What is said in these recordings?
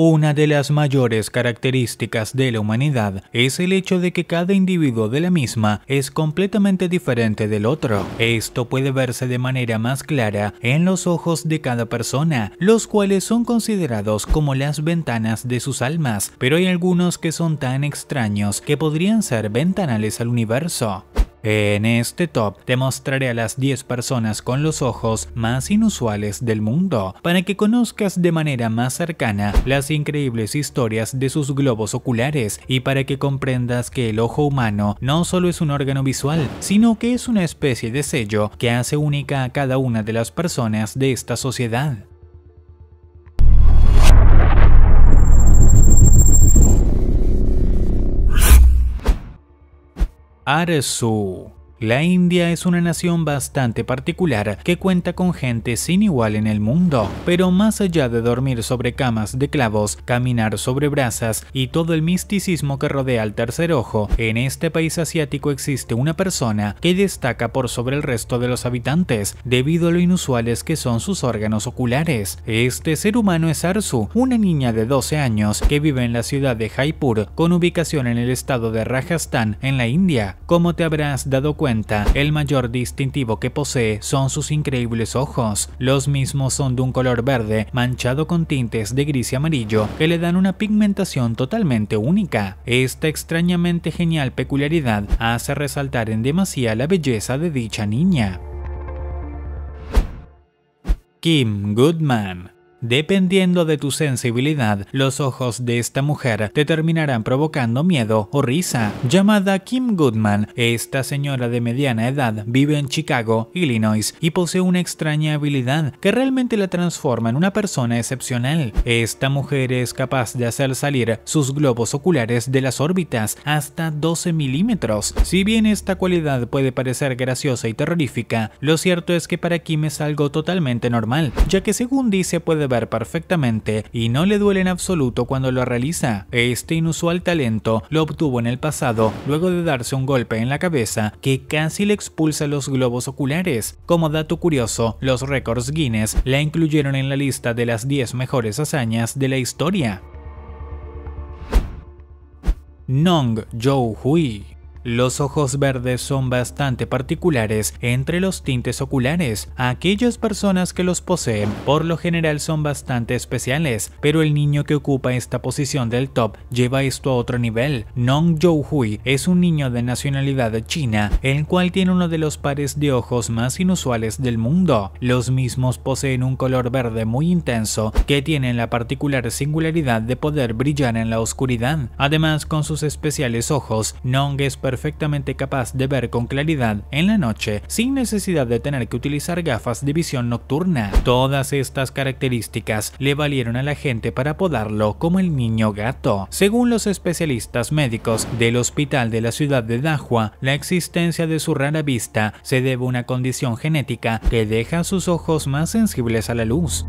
Una de las mayores características de la humanidad es el hecho de que cada individuo de la misma es completamente diferente del otro. Esto puede verse de manera más clara en los ojos de cada persona, los cuales son considerados como las ventanas de sus almas, pero hay algunos que son tan extraños que podrían ser ventanales al universo. En este top te mostraré a las 10 personas con los ojos más inusuales del mundo para que conozcas de manera más cercana las increíbles historias de sus globos oculares y para que comprendas que el ojo humano no solo es un órgano visual, sino que es una especie de sello que hace única a cada una de las personas de esta sociedad. Aresou La India es una nación bastante particular que cuenta con gente sin igual en el mundo, pero más allá de dormir sobre camas de clavos, caminar sobre brasas y todo el misticismo que rodea al tercer ojo, en este país asiático existe una persona que destaca por sobre el resto de los habitantes, debido a lo inusuales que son sus órganos oculares. Este ser humano es arzu una niña de 12 años que vive en la ciudad de Jaipur, con ubicación en el estado de Rajasthan, en la India. Como te habrás dado cuenta, el mayor distintivo que posee son sus increíbles ojos. Los mismos son de un color verde, manchado con tintes de gris y amarillo, que le dan una pigmentación totalmente única. Esta extrañamente genial peculiaridad hace resaltar en demasía la belleza de dicha niña. Kim Goodman Dependiendo de tu sensibilidad, los ojos de esta mujer te terminarán provocando miedo o risa. Llamada Kim Goodman, esta señora de mediana edad vive en Chicago, Illinois, y posee una extraña habilidad que realmente la transforma en una persona excepcional. Esta mujer es capaz de hacer salir sus globos oculares de las órbitas hasta 12 milímetros. Si bien esta cualidad puede parecer graciosa y terrorífica, lo cierto es que para Kim es algo totalmente normal, ya que según dice puede ver perfectamente y no le duele en absoluto cuando lo realiza. Este inusual talento lo obtuvo en el pasado luego de darse un golpe en la cabeza que casi le expulsa los globos oculares. Como dato curioso, los récords Guinness la incluyeron en la lista de las 10 mejores hazañas de la historia. Nong Joe Hui los ojos verdes son bastante particulares entre los tintes oculares. Aquellas personas que los poseen por lo general son bastante especiales, pero el niño que ocupa esta posición del top lleva esto a otro nivel. Nong Zhou hui es un niño de nacionalidad china, el cual tiene uno de los pares de ojos más inusuales del mundo. Los mismos poseen un color verde muy intenso que tienen la particular singularidad de poder brillar en la oscuridad. Además, con sus especiales ojos, Nong es perfecto perfectamente capaz de ver con claridad en la noche sin necesidad de tener que utilizar gafas de visión nocturna. Todas estas características le valieron a la gente para apodarlo como el niño gato. Según los especialistas médicos del hospital de la ciudad de Dahua, la existencia de su rara vista se debe a una condición genética que deja sus ojos más sensibles a la luz.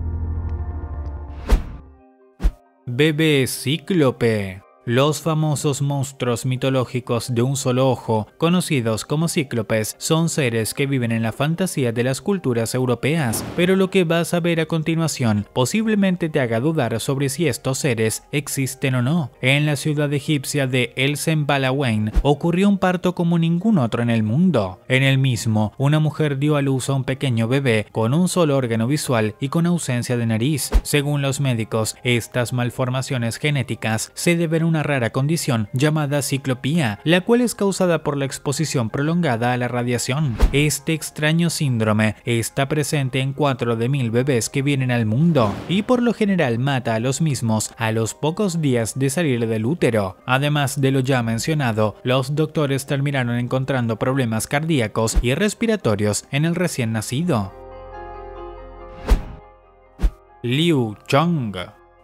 Bebé cíclope los famosos monstruos mitológicos de un solo ojo, conocidos como cíclopes, son seres que viven en la fantasía de las culturas europeas, pero lo que vas a ver a continuación posiblemente te haga dudar sobre si estos seres existen o no. En la ciudad egipcia de El Balawain ocurrió un parto como ningún otro en el mundo. En el mismo, una mujer dio a luz a un pequeño bebé con un solo órgano visual y con ausencia de nariz. Según los médicos, estas malformaciones genéticas se deberán una rara condición llamada ciclopía, la cual es causada por la exposición prolongada a la radiación. Este extraño síndrome está presente en 4 de mil bebés que vienen al mundo y por lo general mata a los mismos a los pocos días de salir del útero. Además de lo ya mencionado, los doctores terminaron encontrando problemas cardíacos y respiratorios en el recién nacido. Liu Chong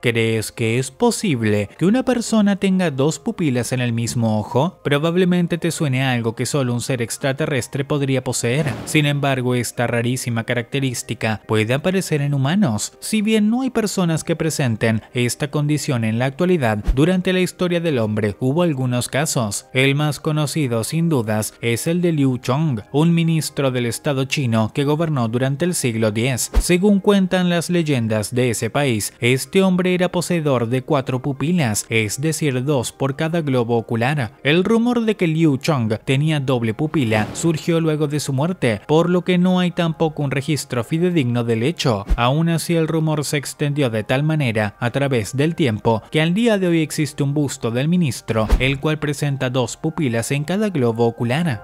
¿Crees que es posible que una persona tenga dos pupilas en el mismo ojo? Probablemente te suene algo que solo un ser extraterrestre podría poseer. Sin embargo, esta rarísima característica puede aparecer en humanos. Si bien no hay personas que presenten esta condición en la actualidad, durante la historia del hombre hubo algunos casos. El más conocido, sin dudas, es el de Liu Chong, un ministro del Estado chino que gobernó durante el siglo X. Según cuentan las leyendas de ese país, este hombre era poseedor de cuatro pupilas, es decir, dos por cada globo ocular. El rumor de que Liu Chong tenía doble pupila surgió luego de su muerte, por lo que no hay tampoco un registro fidedigno del hecho. Aún así, el rumor se extendió de tal manera a través del tiempo que al día de hoy existe un busto del ministro, el cual presenta dos pupilas en cada globo ocular.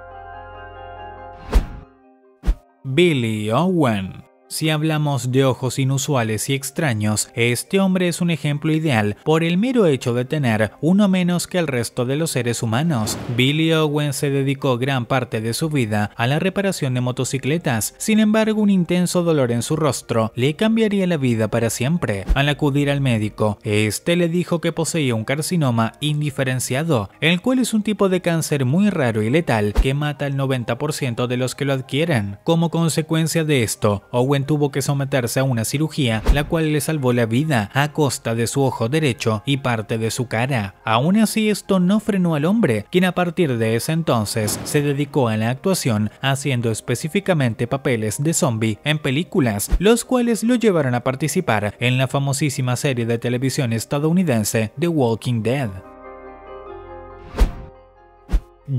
Billy Owen si hablamos de ojos inusuales y extraños, este hombre es un ejemplo ideal por el mero hecho de tener uno menos que el resto de los seres humanos. Billy Owen se dedicó gran parte de su vida a la reparación de motocicletas, sin embargo un intenso dolor en su rostro le cambiaría la vida para siempre. Al acudir al médico, este le dijo que poseía un carcinoma indiferenciado, el cual es un tipo de cáncer muy raro y letal que mata al 90% de los que lo adquieren. Como consecuencia de esto, Owen tuvo que someterse a una cirugía, la cual le salvó la vida a costa de su ojo derecho y parte de su cara. Aún así, esto no frenó al hombre, quien a partir de ese entonces se dedicó a la actuación, haciendo específicamente papeles de zombie en películas, los cuales lo llevaron a participar en la famosísima serie de televisión estadounidense The Walking Dead.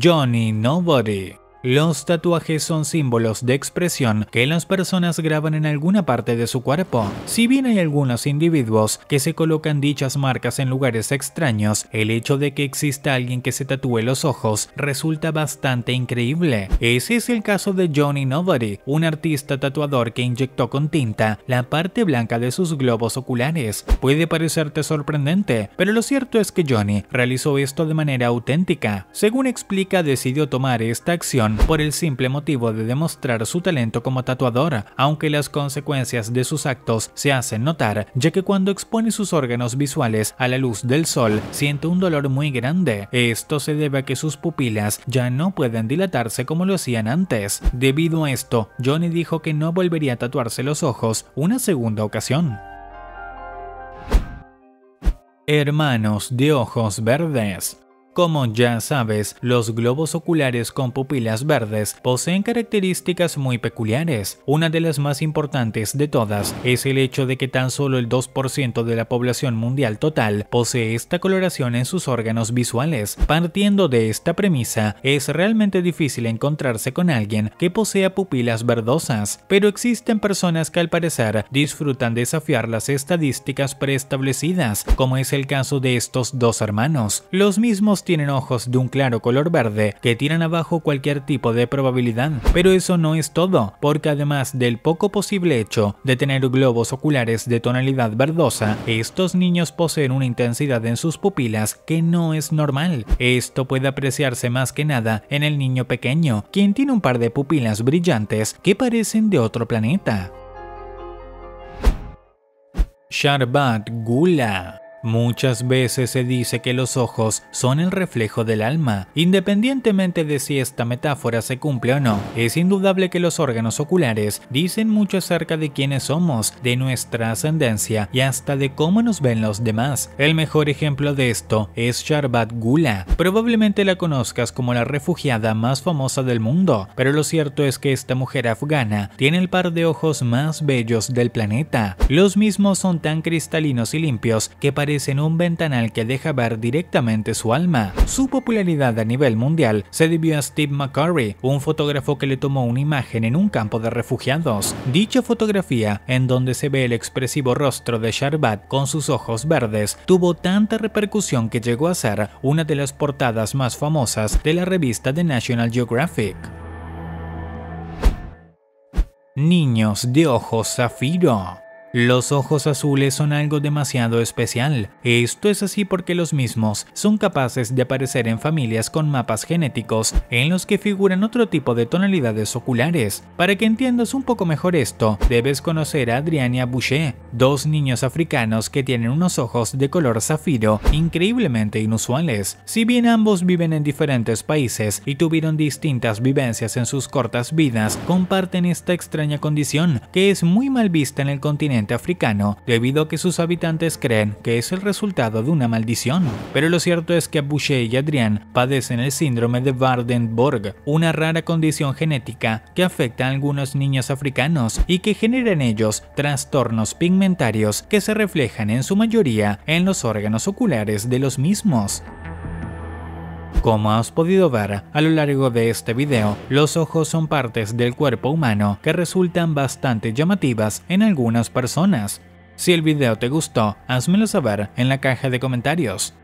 Johnny Nobody los tatuajes son símbolos de expresión que las personas graban en alguna parte de su cuerpo. Si bien hay algunos individuos que se colocan dichas marcas en lugares extraños, el hecho de que exista alguien que se tatúe los ojos resulta bastante increíble. Ese es el caso de Johnny Nobody, un artista tatuador que inyectó con tinta la parte blanca de sus globos oculares. Puede parecerte sorprendente, pero lo cierto es que Johnny realizó esto de manera auténtica. Según explica, decidió tomar esta acción por el simple motivo de demostrar su talento como tatuadora, aunque las consecuencias de sus actos se hacen notar, ya que cuando expone sus órganos visuales a la luz del sol, siente un dolor muy grande. Esto se debe a que sus pupilas ya no pueden dilatarse como lo hacían antes. Debido a esto, Johnny dijo que no volvería a tatuarse los ojos una segunda ocasión. Hermanos de Ojos Verdes como ya sabes, los globos oculares con pupilas verdes poseen características muy peculiares. Una de las más importantes de todas es el hecho de que tan solo el 2% de la población mundial total posee esta coloración en sus órganos visuales. Partiendo de esta premisa, es realmente difícil encontrarse con alguien que posea pupilas verdosas, pero existen personas que al parecer disfrutan desafiar las estadísticas preestablecidas, como es el caso de estos dos hermanos. Los mismos tienen ojos de un claro color verde que tiran abajo cualquier tipo de probabilidad, pero eso no es todo, porque además del poco posible hecho de tener globos oculares de tonalidad verdosa, estos niños poseen una intensidad en sus pupilas que no es normal. Esto puede apreciarse más que nada en el niño pequeño, quien tiene un par de pupilas brillantes que parecen de otro planeta. Sharbat Gula Muchas veces se dice que los ojos son el reflejo del alma, independientemente de si esta metáfora se cumple o no. Es indudable que los órganos oculares dicen mucho acerca de quiénes somos, de nuestra ascendencia y hasta de cómo nos ven los demás. El mejor ejemplo de esto es Sharbat Gula. Probablemente la conozcas como la refugiada más famosa del mundo, pero lo cierto es que esta mujer afgana tiene el par de ojos más bellos del planeta. Los mismos son tan cristalinos y limpios que parecen en un ventanal que deja ver directamente su alma. Su popularidad a nivel mundial se debió a Steve McCurry, un fotógrafo que le tomó una imagen en un campo de refugiados. Dicha fotografía, en donde se ve el expresivo rostro de Sharbat con sus ojos verdes, tuvo tanta repercusión que llegó a ser una de las portadas más famosas de la revista de National Geographic. Niños de ojos zafiro los ojos azules son algo demasiado especial. Esto es así porque los mismos son capaces de aparecer en familias con mapas genéticos en los que figuran otro tipo de tonalidades oculares. Para que entiendas un poco mejor esto, debes conocer a Adriana Boucher, dos niños africanos que tienen unos ojos de color zafiro increíblemente inusuales. Si bien ambos viven en diferentes países y tuvieron distintas vivencias en sus cortas vidas, comparten esta extraña condición que es muy mal vista en el continente africano debido a que sus habitantes creen que es el resultado de una maldición. Pero lo cierto es que Boucher y Adrián padecen el síndrome de Vardenborg, una rara condición genética que afecta a algunos niños africanos y que genera en ellos trastornos pigmentarios que se reflejan en su mayoría en los órganos oculares de los mismos. Como has podido ver a lo largo de este video, los ojos son partes del cuerpo humano que resultan bastante llamativas en algunas personas. Si el video te gustó, házmelo saber en la caja de comentarios.